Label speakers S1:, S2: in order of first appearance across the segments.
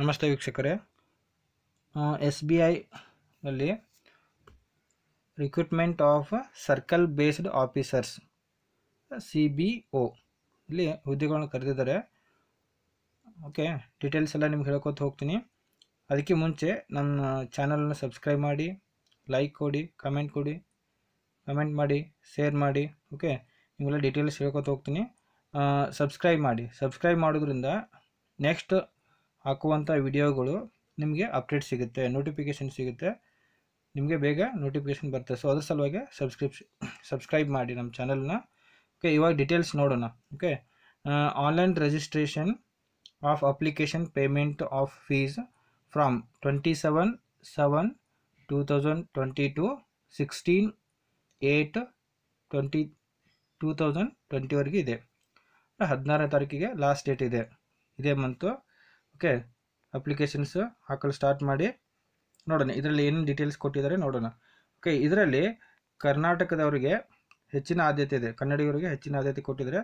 S1: ನಮಸ್ತೆ ವೀಕ್ಷಕರೇ S B ಐನಲ್ಲಿ recruitment of circle based officers C B O ಇಲ್ಲಿ ಹುದ್ದೆಗಳನ್ನು ಕರೆದಿದ್ದಾರೆ ಓಕೆ ಡೀಟೇಲ್ಸ್ ಎಲ್ಲ ನಿಮ್ಗೆ ಹೇಳ್ಕೊತ ಹೋಗ್ತೀನಿ ಅದಕ್ಕೆ ಮುಂಚೆ ನನ್ನ ಚಾನಲನ್ನು ಸಬ್ಸ್ಕ್ರೈಬ್ ಮಾಡಿ ಲೈಕ್ ಕೊಡಿ ಕಮೆಂಟ್ ಕೊಡಿ ಕಮೆಂಟ್ ಮಾಡಿ ಶೇರ್ ಮಾಡಿ ಓಕೆ ನಿಮಗೆಲ್ಲ ಡೀಟೇಲ್ಸ್ ಹೇಳ್ಕೊತ ಹೋಗ್ತೀನಿ ಸಬ್ಸ್ಕ್ರೈಬ್ ಮಾಡಿ ಸಬ್ಸ್ಕ್ರೈಬ್ ಮಾಡೋದ್ರಿಂದ ನೆಕ್ಸ್ಟ್ ಹಾಕುವಂಥ ವಿಡಿಯೋಗಳು ನಿಮಗೆ ಅಪ್ಡೇಟ್ ಸಿಗುತ್ತೆ ನೋಟಿಫಿಕೇಷನ್ ಸಿಗುತ್ತೆ ನಿಮಗೆ ಬೇಗ ನೋಟಿಫಿಕೇಷನ್ ಬರುತ್ತೆ ಸೊ ಅದ್ರ ಸಲುವಾಗಿ ಸಬ್ಸ್ಕ್ರಿಪ್ ಸಬ್ಸ್ಕ್ರೈಬ್ ಮಾಡಿ ನಮ್ಮ ಚಾನಲ್ನ ಓಕೆ ಇವಾಗ ಡೀಟೇಲ್ಸ್ ನೋಡೋಣ okay online registration of application payment of fees from twenty seven seven two thousand twenty two sixteen eight twenty two thousand ಟ್ವೆಂಟಿವರೆಗೆ ಇದೆ ಹದಿನಾರನೇ ತಾರೀಕಿಗೆ ಲಾಸ್ಟ್ ಡೇಟ್ ಇದೆ ಇದೇ ಮಂತು ಓಕೆ ಅಪ್ಲಿಕೇಶನ್ಸ್ ಹಾಕಲು ಸ್ಟಾರ್ಟ್ ಮಾಡಿ ನೋಡೋಣ ಇದರಲ್ಲಿ ಏನೇನು ಡೀಟೇಲ್ಸ್ ಕೊಟ್ಟಿದ್ದಾರೆ ನೋಡೋಣ ಓಕೆ ಇದರಲ್ಲಿ ಕರ್ನಾಟಕದವರಿಗೆ ಹೆಚ್ಚಿನ ಆದ್ಯತೆ ಇದೆ ಕನ್ನಡಿಗರಿಗೆ ಹೆಚ್ಚಿನ ಆದ್ಯತೆ ಕೊಟ್ಟಿದ್ದಾರೆ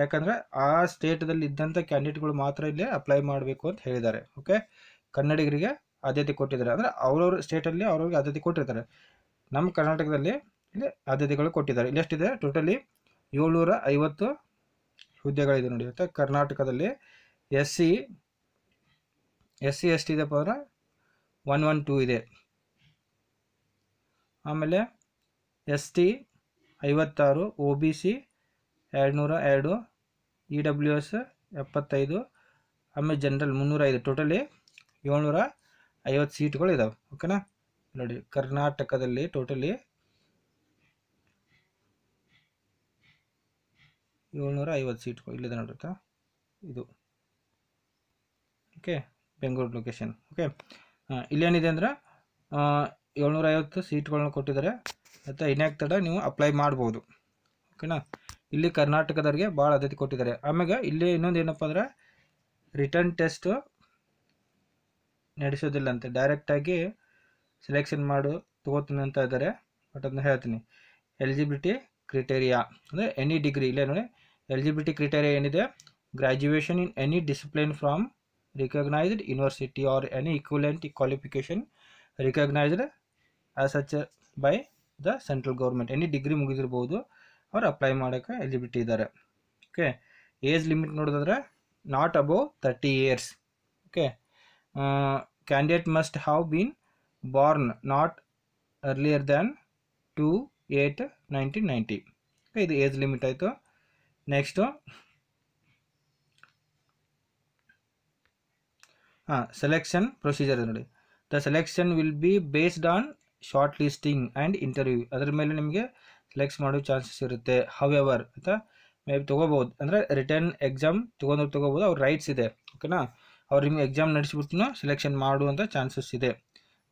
S1: ಯಾಕಂದರೆ ಆ ಸ್ಟೇಟ್ದಲ್ಲಿ ಇದ್ದಂಥ ಕ್ಯಾಂಡಿಡೇಟ್ಗಳು ಮಾತ್ರ ಇಲ್ಲಿ ಅಪ್ಲೈ ಮಾಡಬೇಕು ಅಂತ ಹೇಳಿದ್ದಾರೆ ಓಕೆ ಕನ್ನಡಿಗರಿಗೆ ಆದ್ಯತೆ ಕೊಟ್ಟಿದ್ದಾರೆ ಅಂದರೆ ಅವ್ರವ್ರ ಸ್ಟೇಟಲ್ಲಿ ಅವ್ರವ್ರಿಗೆ ಆದ್ಯತೆ ಕೊಟ್ಟಿರ್ತಾರೆ ನಮ್ಮ ಕರ್ನಾಟಕದಲ್ಲಿ ಇಲ್ಲಿ ಆದ್ಯತೆಗಳು ಕೊಟ್ಟಿದ್ದಾರೆ ಇಲ್ಲಿ ಎಷ್ಟಿದೆ ಟೋಟಲಿ ಏಳ್ನೂರ ಐವತ್ತು ಹುದ್ದೆಗಳಿದೆ ನೋಡಿ ಮತ್ತು ಕರ್ನಾಟಕದಲ್ಲಿ S C S C S T ಇದೆ ಪವರ್ ಒನ್ ಒನ್ ಟೂ ಇದೆ ಆಮೇಲೆ ಎಸ್ ಟಿ ಐವತ್ತಾರು ಒ ಬಿ ಸಿ ಎರಡುನೂರ ಎರಡು ಇ ಡಬ್ಲ್ಯೂ ಎಸ್ ಎಪ್ಪತ್ತೈದು ಆಮೇಲೆ ಜನರಲ್ ಮುನ್ನೂರ ಐದು ಟೋಟಲಿ ಏಳ್ನೂರ ಐವತ್ತು ಸೀಟ್ಗಳು ಇದಾವೆ ಓಕೆನಾ ನೋಡಿ ಕರ್ನಾಟಕದಲ್ಲಿ ಟೋಟಲಿ ಏಳ್ನೂರ ಐವತ್ತು ಸೀಟ್ಗಳು ಇಲ್ಲಿದೆ ನೋಡುತ್ತಾ ಇದು ಓಕೆ ಬೆಂಗಳೂರು ಲೊಕೇಶನ್ ಓಕೆ ಇಲ್ಲೇನಿದೆ ಅಂದರೆ ಏಳ್ನೂರೈವತ್ತು ಸೀಟ್ಗಳನ್ನ ಕೊಟ್ಟಿದ್ದಾರೆ ಮತ್ತು ಇನ್ಯಾಕ್ ತಡ ನೀವು ಅಪ್ಲೈ ಮಾಡ್ಬೋದು ಓಕೆನಾ ಇಲ್ಲಿ ಕರ್ನಾಟಕದವ್ರಿಗೆ ಭಾಳ ಆದ್ಯತೆ ಕೊಟ್ಟಿದ್ದಾರೆ ಆಮ್ಯಾಗ ಇಲ್ಲಿ ಇನ್ನೊಂದು ಏನಪ್ಪ ಅಂದರೆ ರಿಟರ್ನ್ ಟೆಸ್ಟು ನಡೆಸೋದಿಲ್ಲ ಅಂತ ಡೈರೆಕ್ಟಾಗಿ ಸೆಲೆಕ್ಷನ್ ಮಾಡು ತೊಗೋತೀನಿ ಅಂತ ಇದ್ದಾರೆ ಬಟ್ ಅದನ್ನ ಹೇಳ್ತೀನಿ ಎಲಿಜಿಬಿಲಿಟಿ ಕ್ರಿಟೇರಿಯಾ ಅಂದರೆ ಎನಿ ಡಿಗ್ರಿ ಇಲ್ಲೇ ನೋಡಿ ಎಲಿಜಿಬಿಲಿಟಿ ಕ್ರಿಟೇರಿಯಾ ಏನಿದೆ graduation in any discipline from recognized university or any equivalent qualification recognized as such by the central government any degree ಮುಗಿದಿರ್ಬೋದು ಅವ್ರು ಅಪ್ಲೈ ಮಾಡೋಕ್ಕೆ ಎಲಿಬಿಲಿಟಿ ಇದ್ದಾರೆ ಓಕೆ ಏಜ್ ಲಿಮಿಟ್ ನೋಡೋದಂದ್ರೆ not above thirty years okay candidate must have been born not earlier than two eight nineteen ninety okay ಇದು age limit ಆಯಿತು next ಹಾಂ selection procedure ನೋಡಿ the selection will be based on short listing and interview ಅದ್ರ ಮೇಲೆ ನಿಮಗೆ ಸೆಲೆಕ್ಸ್ ಮಾಡೋ chances ಇರುತ್ತೆ how ever ಅಂತ ಮೇ ಬಿ ತೊಗೋಬೋದು ಅಂದರೆ ರಿಟರ್ನ್ ಎಕ್ಸಾಮ್ ತೊಗೊಂಡ್ರೆ ತೊಗೋಬೋದು ಅವ್ರ ರೈಟ್ಸ್ ಇದೆ ಓಕೆನಾ ಅವ್ರು ನಿಮಗೆ ಎಕ್ಸಾಮ್ ನಡೆಸಿಬಿಟ್ಟು ಸೆಲೆಕ್ಷನ್ ಮಾಡುವಂಥ ಚಾನ್ಸಸ್ ಇದೆ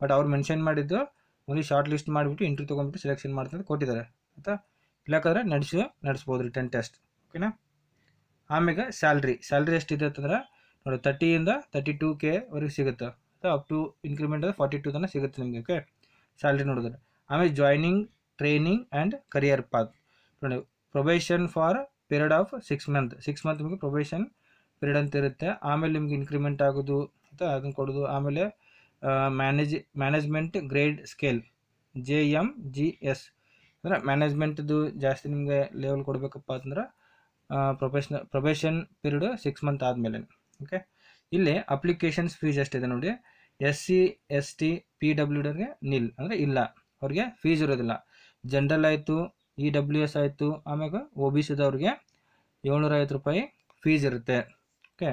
S1: ಬಟ್ ಅವ್ರು ಮೆನ್ಷನ್ ಮಾಡಿದ್ದು ಓನ್ಲಿ ಶಾರ್ಟ್ ಲಿಸ್ಟ್ ಮಾಡಿಬಿಟ್ಟು ಇಂಟ್ರ್ಯೂ ತೊಗೊಂಡ್ಬಿಟ್ಟು ಸೆಲೆಕ್ಷನ್ ಮಾಡ್ತಾರೆ ಕೊಟ್ಟಿದ್ದಾರೆ ಆಯಿತಾ ಇಲ್ಲಾಕಂದರೆ ನಡೆಸಿ ನಡೆಸ್ಬೋದು ರಿಟರ್ನ್ ಟೆಸ್ಟ್ ಓಕೆನಾ ಆಮೇಲೆ ಸ್ಯಾಲ್ರಿ ಸ್ಯಾಲ್ರಿ ಎಷ್ಟಿದೆ ಅಂತಂದ್ರೆ ನೋಡಿ ತರ್ಟಿಯಿಂದ ತರ್ಟಿ ಟು ಕೆ ವರೆಗೆ ಸಿಗುತ್ತೆ ಅಪ್ ಟು ಇನ್ಕ್ರಿಮೆಂಟ್ ಅಂದರೆ ಫಾರ್ಟಿ ಟು ತನಕ ಸಿಗುತ್ತೆ ನಿಮಗೆ ಓಕೆ ಸ್ಯಾಲ್ರಿ ನೋಡಿದ್ರೆ ಆಮೇಲೆ joining training and career path ನೋಡಿ probation for period of six month six month ನಿಮಗೆ ಪ್ರೊಬೇಷನ್ ಪೀರಿಯಡ್ ಅಂತ ಇರುತ್ತೆ ಆಮೇಲೆ ನಿಮ್ಗೆ ಇನ್ಕ್ರಿಮೆಂಟ್ ಆಗೋದು ಆಯಿತಾ ಅದನ್ನು ಕೊಡೋದು ಆಮೇಲೆ manage management grade scale J M G S ಅಂದರೆ ಮ್ಯಾನೇಜ್ಮೆಂಟ್ದು ಜಾಸ್ತಿ ನಿಮಗೆ ಲೆವೆಲ್ ಕೊಡಬೇಕಪ್ಪ ಅಂದ್ರೆ profession probation period six month ಆದಮೇಲೆ ಓಕೆ ಇಲ್ಲಿ ಅಪ್ಲಿಕೇಶನ್ಸ್ ಫೀಸ್ ಎಷ್ಟಿದೆ ನೋಡಿ S C S T P W ಡರ್ಗೆ ನಿಲ್ ಅಂದರೆ ಇಲ್ಲ ಅವ್ರಿಗೆ ಫೀಸ್ ಇರೋದಿಲ್ಲ ಜನರಲ್ ಆಯಿತು ಇ e ಡಬ್ಲ್ಯೂ ಎಸ್ ಆಯಿತು ಆಮ್ಯಾಗ ಒ ಬಿ ಸಿದವ್ರಿಗೆ ಏಳ್ನೂರ ಐವತ್ತು ರೂಪಾಯಿ ಫೀಸ್ ಇರುತ್ತೆ okay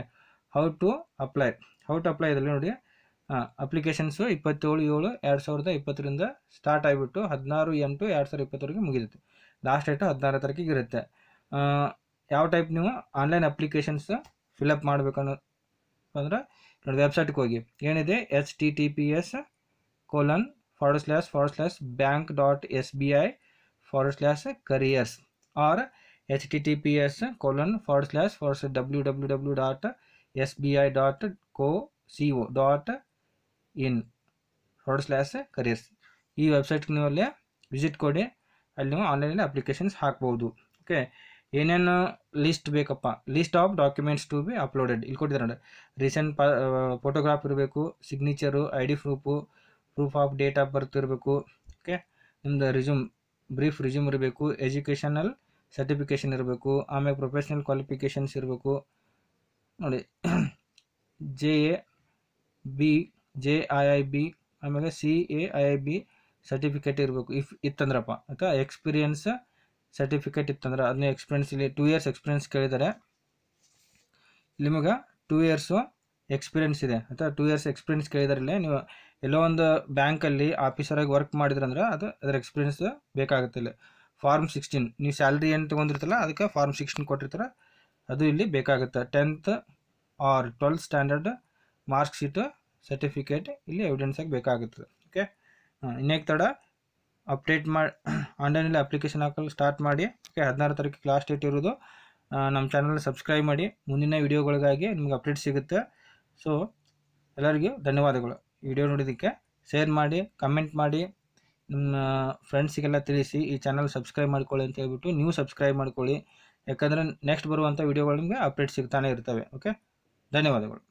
S1: how to apply how to apply ಇದರಲ್ಲಿ ನೋಡಿ ಅಪ್ಲಿಕೇಶನ್ಸು ಇಪ್ಪತ್ತೇಳು ಏಳು ಎರಡು ಸಾವಿರದ ಇಪ್ಪತ್ತರಿಂದ ಸ್ಟಾರ್ಟ್ ಆಗಿಬಿಟ್ಟು ಹದಿನಾರು ಎಂಟು ಎರಡು ಸಾವಿರದ ಇಪ್ಪತ್ತವರೆಗೆ ಮುಗಿದಿತ್ತು ಲಾಸ್ಟ್ ಡೇಟು ಹದಿನಾರು ತಾರೀಕಿಗೆ ಇರುತ್ತೆ ಯಾವ ಟೈಪ್ ನೀವು ಆನ್ಲೈನ್ ಅಪ್ಲಿಕೇಶನ್ಸ್ ಫಿಲ್ ಅಪ್ ಮಾಡಬೇಕಾನು ಅಂದ್ರೆ ನೆಡೆ ವೆಬ್ಸೈಟ್ ಗೆ ಹೋಗಿ ಏನಿದೆ https colon // bank.sbi / careers or https colon // www.sbi.co.co.in / careers ಈ ವೆಬ್ಸೈಟ್ ಗೆ ನೀವು ಲೇ ವಿಜಿಟ್ ಮಾಡಿ ಅಲ್ಲಿ ನೀವು ಆನ್ಲೈನ್ ಅಲ್ಲಿ ಅಪ್ಲಿಕೇಶನ್ಸ್ ಹಾಕಬಹುದು ಓಕೆ ಏನೇನು ಲಿಸ್ಟ್ ಬೇಕಪ್ಪ list of documents to be uploaded ಇಲ್ಲಿ ಕೊಟ್ಟಿದ್ದಾರೆ ನೋಡಿ ರೀಸೆಂಟ್ ಫೋಟೋಗ್ರಾಫ್ ಇರಬೇಕು signature I D proof proof of date of birth ಇರಬೇಕು ಓಕೆ ನಿಮ್ದು ರಿಸ್ಯೂಮ್ ಬ್ರೀಫ್ ರಿಸ್ಯೂಮ್ ಇರಬೇಕು ಎಜುಕೇಷನಲ್ ಸರ್ಟಿಫಿಕೇಷನ್ ಇರಬೇಕು ಆಮೇಲೆ ಪ್ರೊಫೆಷ್ನಲ್ ಕ್ವಾಲಿಫಿಕೇಷನ್ಸ್ ಇರಬೇಕು ನೋಡಿ J A B J I I B ಆಮೇಲೆ C A I I B certificate ಇರಬೇಕು ಇಫ್ ಇತ್ತಂದ್ರಪ್ಪ ಅಥವಾ ಎಕ್ಸ್ಪೀರಿಯನ್ಸ್ ಸರ್ಟಿಫಿಕೇಟ್ ಇತ್ತಂದ್ರೆ ಅದನ್ನ ಎಕ್ಸ್ಪೀರಿಯನ್ಸ್ ಇಲ್ಲಿ ಟೂ ಇಯರ್ಸ್ ಎಕ್ಸ್ಪೀರಿಯನ್ಸ್ ಕೇಳಿದರೆ ನಿಮಗೆ ಟೂ ಇಯರ್ಸು ಎಕ್ಸ್ಪೀರಿಯನ್ಸ್ ಇದೆ ಅಥವಾ ಟೂ ಇಯರ್ಸ್ ಎಕ್ಸ್ಪೀರಿಯನ್ಸ್ ಕೇಳಿದ್ರಲ್ಲೇ ನೀವು ಎಲ್ಲೋ ಒಂದು ಬ್ಯಾಂಕಲ್ಲಿ ಆಫೀಸರಾಗಿ ವರ್ಕ್ ಮಾಡಿದ್ರಂದ್ರೆ ಅದು ಅದರ ಎಕ್ಸ್ಪೀರಿಯನ್ಸ್ ಬೇಕಾಗುತ್ತೆ ಇಲ್ಲಿ ಫಾರ್ಮ್ ಸಿಕ್ಸ್ಟೀನ್ ನೀವು ಸ್ಯಾಲ್ರಿ ಏನು ತೊಗೊಂಡಿರ್ತಲ್ಲ ಅದಕ್ಕೆ ಫಾರ್ಮ್ ಸಿಕ್ಸ್ಟೀನ್ ಕೊಟ್ಟಿರ್ತಾರೆ ಅದು ಇಲ್ಲಿ ಬೇಕಾಗುತ್ತೆ tenth or twelfth standard mark sheet certificate ಇಲ್ಲಿ ಎವಿಡೆನ್ಸಾಗಿ ಆಗಿ ಬೇಕಾಗುತ್ತದೆ ಓಕೆ ಇನ್ನೇಕ್ ತಡ ಅಪ್ಡೇಟ್ ಮಾಡಿ ಆನ್ಲೈನಲ್ಲಿ ಅಪ್ಲಿಕೇಶನ್ ಹಾಕಲು ಸ್ಟಾರ್ಟ್ ಮಾಡಿ ಓಕೆ ಹದಿನಾರು ತಾರೀಕು ಲಾಸ್ಟ್ ಡೇಟ್ ಇರೋದು ನಮ್ಮ ಚಾನಲ್ ಸಬ್ಸ್ಕ್ರೈಬ್ ಮಾಡಿ ಮುಂದಿನ ವೀಡಿಯೋಗಳಿಗಾಗಿ ನಿಮ್ಗೆ ಅಪ್ಡೇಟ್ ಸಿಗುತ್ತೆ ಸೊ ಎಲ್ಲರಿಗೂ ಧನ್ಯವಾದಗಳು ವಿಡಿಯೋ ನೋಡಿದ್ದಕ್ಕೆ ಶೇರ್ ಮಾಡಿ ಕಮೆಂಟ್ ಮಾಡಿ ನಿಮ್ಮ ಫ್ರೆಂಡ್ಸಿಗೆಲ್ಲ ತಿಳಿಸಿ ಈ ಚಾನಲ್ ಸಬ್ಸ್ಕ್ರೈಬ್ ಮಾಡ್ಕೊಳ್ಳಿ ಅಂತ ಹೇಳ್ಬಿಟ್ಟು ನೀವು ಸಬ್ಸ್ಕ್ರೈಬ್ ಮಾಡ್ಕೊಳ್ಳಿ ಯಾಕಂದರೆ ನೆಕ್ಸ್ಟ್ ಬರುವಂಥ ವೀಡಿಯೋಗಳು ನಿಮಗೆ ಅಪ್ಡೇಟ್ ಸಿಗ್ತಾನೆ ಇರ್ತವೆ ಓಕೆ ಧನ್ಯವಾದಗಳು